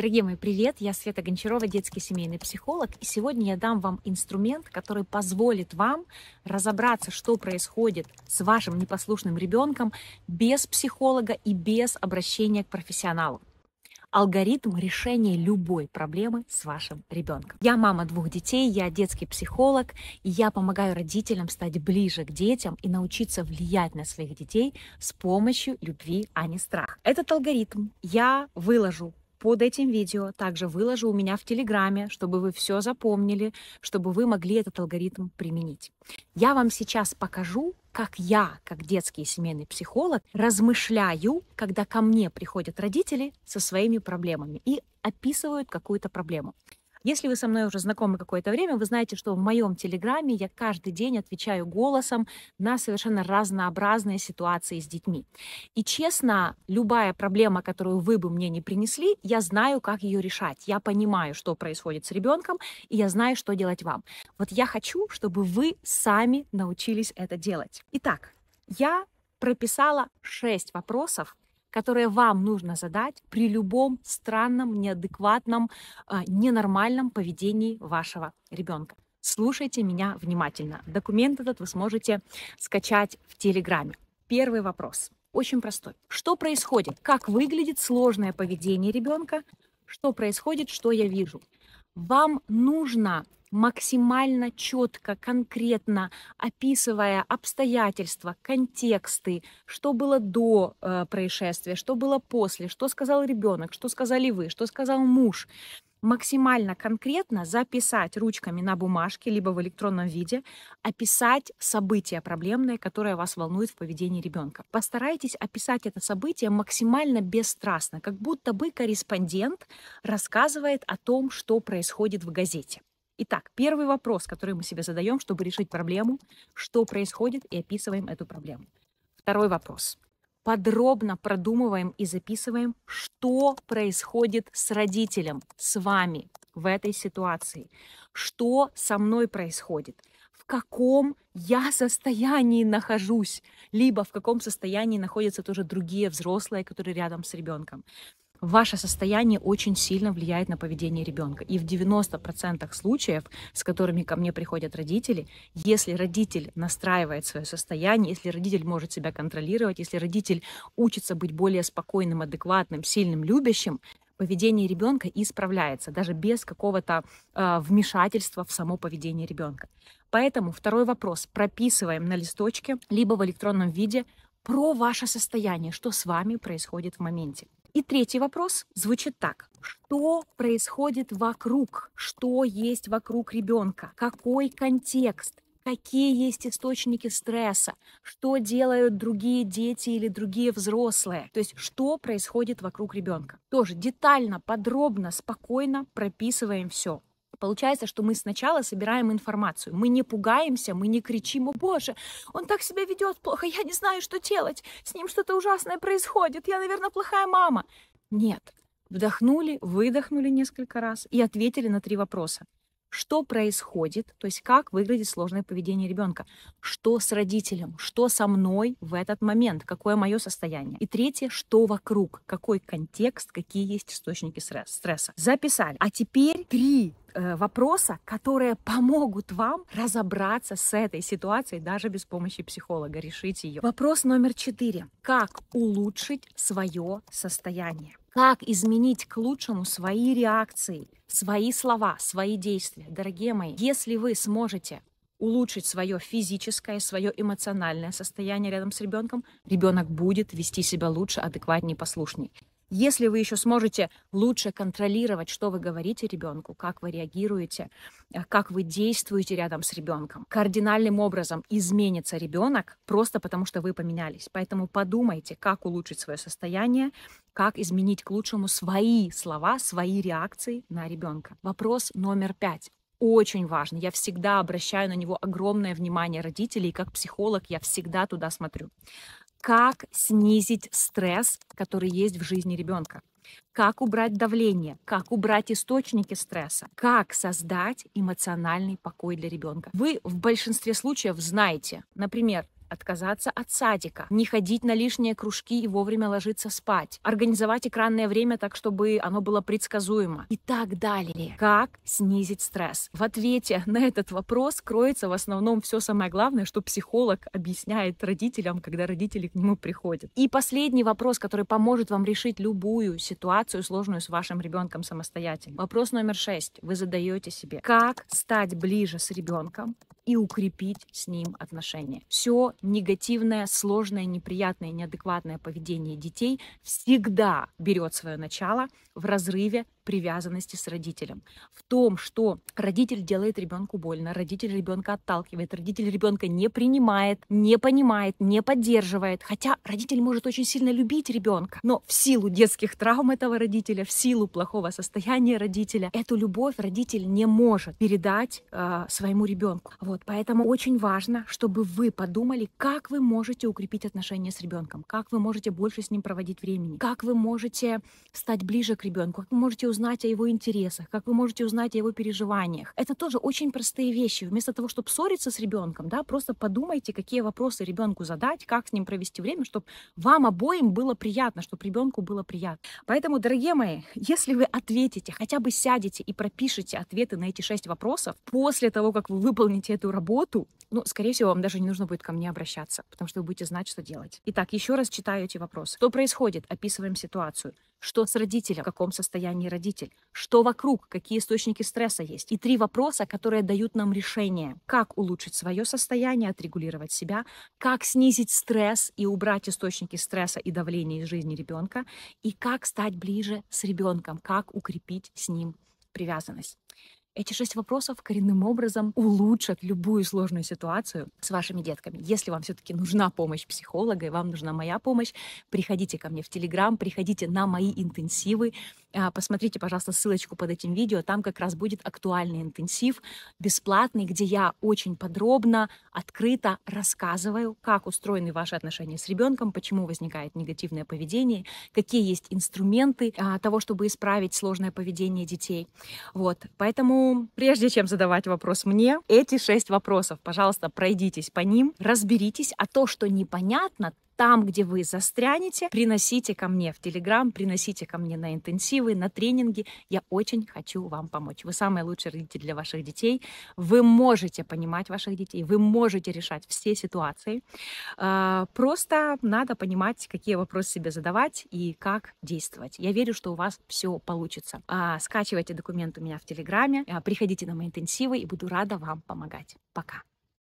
Дорогие мои, привет! Я Света Гончарова, детский семейный психолог. И сегодня я дам вам инструмент, который позволит вам разобраться, что происходит с вашим непослушным ребенком без психолога и без обращения к профессионалу. Алгоритм решения любой проблемы с вашим ребенком. Я мама двух детей, я детский психолог, и я помогаю родителям стать ближе к детям и научиться влиять на своих детей с помощью любви, а не страха. Этот алгоритм я выложу под этим видео также выложу у меня в Телеграме, чтобы вы все запомнили, чтобы вы могли этот алгоритм применить. Я вам сейчас покажу, как я, как детский семейный психолог, размышляю, когда ко мне приходят родители со своими проблемами и описывают какую-то проблему. Если вы со мной уже знакомы какое-то время, вы знаете, что в моем телеграме я каждый день отвечаю голосом на совершенно разнообразные ситуации с детьми. И честно, любая проблема, которую вы бы мне не принесли, я знаю, как ее решать. Я понимаю, что происходит с ребенком, и я знаю, что делать вам. Вот я хочу, чтобы вы сами научились это делать. Итак, я прописала 6 вопросов, которые вам нужно задать при любом странном, неадекватном, а, ненормальном поведении вашего ребенка. Слушайте меня внимательно. Документ этот вы сможете скачать в Телеграме. Первый вопрос. Очень простой. Что происходит? Как выглядит сложное поведение ребенка? Что происходит? Что я вижу? Вам нужно максимально четко, конкретно описывая обстоятельства, контексты, что было до э, происшествия, что было после, что сказал ребенок, что сказали вы, что сказал муж максимально конкретно записать ручками на бумажке, либо в электронном виде, описать событие проблемное, которое вас волнует в поведении ребенка. Постарайтесь описать это событие максимально бесстрастно, как будто бы корреспондент рассказывает о том, что происходит в газете. Итак, первый вопрос, который мы себе задаем, чтобы решить проблему, что происходит, и описываем эту проблему. Второй вопрос. Подробно продумываем и записываем, что происходит с родителем, с вами в этой ситуации, что со мной происходит, в каком я состоянии нахожусь, либо в каком состоянии находятся тоже другие взрослые, которые рядом с ребенком ваше состояние очень сильно влияет на поведение ребенка. И в 90% случаев, с которыми ко мне приходят родители, если родитель настраивает свое состояние, если родитель может себя контролировать, если родитель учится быть более спокойным, адекватным, сильным, любящим, поведение ребенка исправляется, даже без какого-то э, вмешательства в само поведение ребенка. Поэтому второй вопрос прописываем на листочке, либо в электронном виде про ваше состояние, что с вами происходит в моменте. И третий вопрос звучит так. Что происходит вокруг? Что есть вокруг ребенка? Какой контекст? какие есть источники стресса, что делают другие дети или другие взрослые, то есть что происходит вокруг ребенка. Тоже детально, подробно, спокойно прописываем все. Получается, что мы сначала собираем информацию. Мы не пугаемся, мы не кричим, о боже, он так себя ведет плохо, я не знаю, что делать, с ним что-то ужасное происходит, я, наверное, плохая мама. Нет. Вдохнули, выдохнули несколько раз и ответили на три вопроса что происходит, то есть как выглядит сложное поведение ребенка, что с родителем, что со мной в этот момент, какое мое состояние. И третье, что вокруг, какой контекст, какие есть источники стресса. Записали. А теперь три э, вопроса, которые помогут вам разобраться с этой ситуацией даже без помощи психолога, решить ее. Вопрос номер четыре. Как улучшить свое состояние? как изменить к лучшему свои реакции, свои слова, свои действия. Дорогие мои, если вы сможете улучшить свое физическое, свое эмоциональное состояние рядом с ребенком, ребенок будет вести себя лучше, адекватнее, послушнее. Если вы еще сможете лучше контролировать, что вы говорите ребенку, как вы реагируете, э, как вы действуете рядом с ребенком, кардинальным образом изменится ребенок просто потому, что вы поменялись. Поэтому подумайте, как улучшить свое состояние, как изменить к лучшему свои слова, свои реакции на ребенка. Вопрос номер пять очень важно. Я всегда обращаю на него огромное внимание родителей, и как психолог я всегда туда смотрю как снизить стресс, который есть в жизни ребенка, как убрать давление, как убрать источники стресса, как создать эмоциональный покой для ребенка. Вы в большинстве случаев знаете, например, отказаться от садика, не ходить на лишние кружки и вовремя ложиться спать, организовать экранное время так, чтобы оно было предсказуемо и так далее. Как снизить стресс? В ответе на этот вопрос кроется в основном все самое главное, что психолог объясняет родителям, когда родители к нему приходят. И последний вопрос, который поможет вам решить любую ситуацию сложную с вашим ребенком самостоятельно. Вопрос номер шесть. Вы задаете себе, как стать ближе с ребенком и укрепить с ним отношения. Все негативное, сложное, неприятное, неадекватное поведение детей всегда берет свое начало в разрыве привязанности с родителем, в том, что родитель делает ребенку больно, родитель ребенка отталкивает, родитель ребенка не принимает, не понимает, не поддерживает. Хотя родитель может очень сильно любить ребенка, но в силу детских травм этого родителя, в силу плохого состояния родителя, эту любовь родитель не может передать э, своему ребенку. Вот, поэтому очень важно, чтобы вы подумали, как вы можете укрепить отношения с ребенком, как вы можете больше с ним проводить времени, как вы можете стать ближе к ребенку, как вы можете узнать узнать о его интересах, как вы можете узнать о его переживаниях. Это тоже очень простые вещи. Вместо того, чтобы ссориться с ребенком, да, просто подумайте, какие вопросы ребенку задать, как с ним провести время, чтобы вам обоим было приятно, чтобы ребенку было приятно. Поэтому, дорогие мои, если вы ответите, хотя бы сядете и пропишите ответы на эти шесть вопросов, после того, как вы выполните эту работу, ну, скорее всего, вам даже не нужно будет ко мне обращаться, потому что вы будете знать, что делать. Итак, еще раз читаю эти вопросы. Что происходит? Описываем ситуацию. Что с родителем? В каком состоянии родитель? Что вокруг? Какие источники стресса есть? И три вопроса, которые дают нам решение. Как улучшить свое состояние, отрегулировать себя? Как снизить стресс и убрать источники стресса и давления из жизни ребенка? И как стать ближе с ребенком? Как укрепить с ним привязанность? Эти шесть вопросов коренным образом улучшат любую сложную ситуацию с вашими детками. Если вам все-таки нужна помощь психолога и вам нужна моя помощь, приходите ко мне в Телеграм, приходите на мои интенсивы. А, посмотрите, пожалуйста, ссылочку под этим видео. Там как раз будет актуальный интенсив, бесплатный, где я очень подробно, открыто рассказываю, как устроены ваши отношения с ребенком, почему возникает негативное поведение, какие есть инструменты а, того, чтобы исправить сложное поведение детей. Вот. Поэтому, прежде чем задавать вопрос мне, эти шесть вопросов, пожалуйста, пройдитесь по ним, разберитесь, а то, что непонятно, там, где вы застрянете, приносите ко мне в Телеграм, приносите ко мне на интенсив, корпоративы, на тренинги. Я очень хочу вам помочь. Вы самый лучший родитель для ваших детей. Вы можете понимать ваших детей, вы можете решать все ситуации. А, просто надо понимать, какие вопросы себе задавать и как действовать. Я верю, что у вас все получится. А, скачивайте документ у меня в Телеграме, а, приходите на мои интенсивы и буду рада вам помогать. Пока!